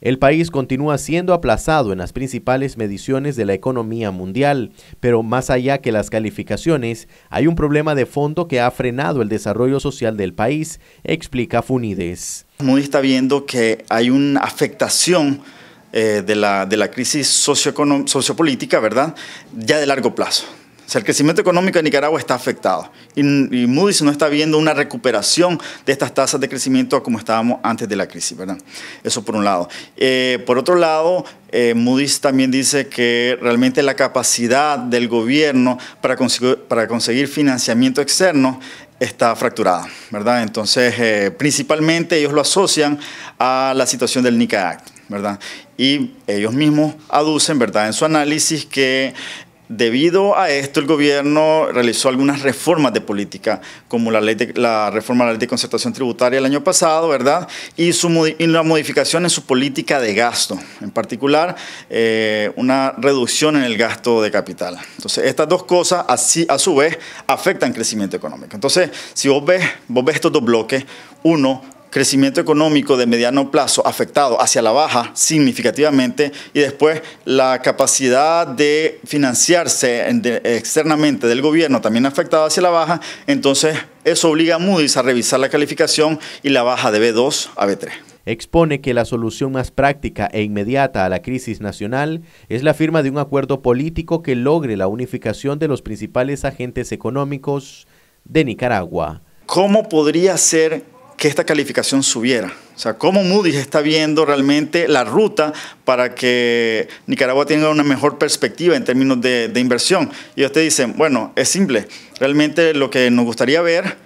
El país continúa siendo aplazado en las principales mediciones de la economía mundial, pero más allá que las calificaciones, hay un problema de fondo que ha frenado el desarrollo social del país, explica Funides. Muy está viendo que hay una afectación eh, de, la, de, la, crisis sociopolítica, ¿verdad? Ya de largo plazo. O sea, el crecimiento económico de Nicaragua está afectado y, Moody's no está viendo una recuperación de estas tasas de crecimiento como estábamos antes de la crisis, ¿verdad? Eso por un lado. Eh, por otro lado, eh, Moody's también dice que realmente la capacidad del gobierno para, conseguir, financiamiento externo está fracturada, ¿verdad? Entonces, eh, principalmente ellos lo asocian a la situación del NICA Act, ¿verdad? Y ellos mismos aducen, ¿verdad? En su análisis que Debido a esto, el gobierno realizó algunas reformas de política, como la, reforma de la ley de concertación tributaria el año pasado, ¿verdad? Y, su, la modificación en su política de gasto, en particular eh, una reducción en el gasto de capital. Entonces, estas dos cosas, a su vez, afectan el crecimiento económico. Entonces, si vos ves, vos ves estos dos bloques, uno crecimiento económico de mediano plazo afectado hacia la baja significativamente y después la capacidad de financiarse externamente del gobierno también afectado hacia la baja, entonces eso obliga a Moody's a revisar la calificación y la baja de B2 a B3 expone que la solución más práctica e inmediata a la crisis nacional es la firma de un acuerdo político que logre la unificación de los principales agentes económicos de Nicaragua. ¿Cómo podría ser que esta calificación subiera. O sea, cómo Moody's está viendo realmente la ruta para que Nicaragua tenga una mejor perspectiva en términos de, inversión. Y ustedes dicen, bueno, es simple. Realmente lo que nos gustaría ver,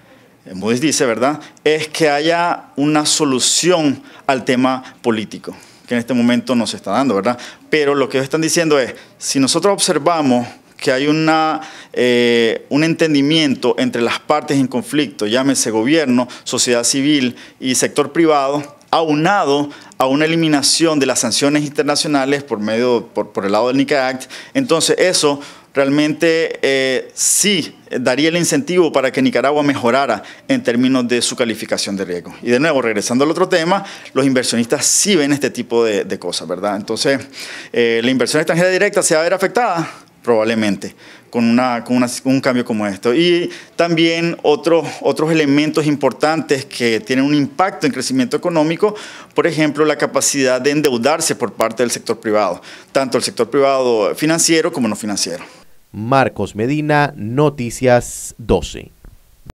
eh, Moody's dice, ¿verdad?, es que haya una solución al tema político, que en este momento no se está dando, ¿verdad? Pero lo que ellos están diciendo es, si nosotros observamos que hay una, eh, un entendimiento entre las partes en conflicto, llámese gobierno, sociedad civil y sector privado, aunado a una eliminación de las sanciones internacionales por medio por, por el lado del NICA Act. Entonces eso realmente eh, sí daría el incentivo para que Nicaragua mejorara en términos de su calificación de riesgo. Y de nuevo, regresando al otro tema, los inversionistas sí ven este tipo de, cosas, ¿verdad? Entonces, eh, la inversión extranjera directa se va a ver afectada probablemente, con, una, un cambio como esto. Y también otros, otros elementos importantes que tienen un impacto en crecimiento económico, por ejemplo, la capacidad de endeudarse por parte del sector privado, tanto el sector privado financiero como no financiero. Marcos Medina, Noticias 12.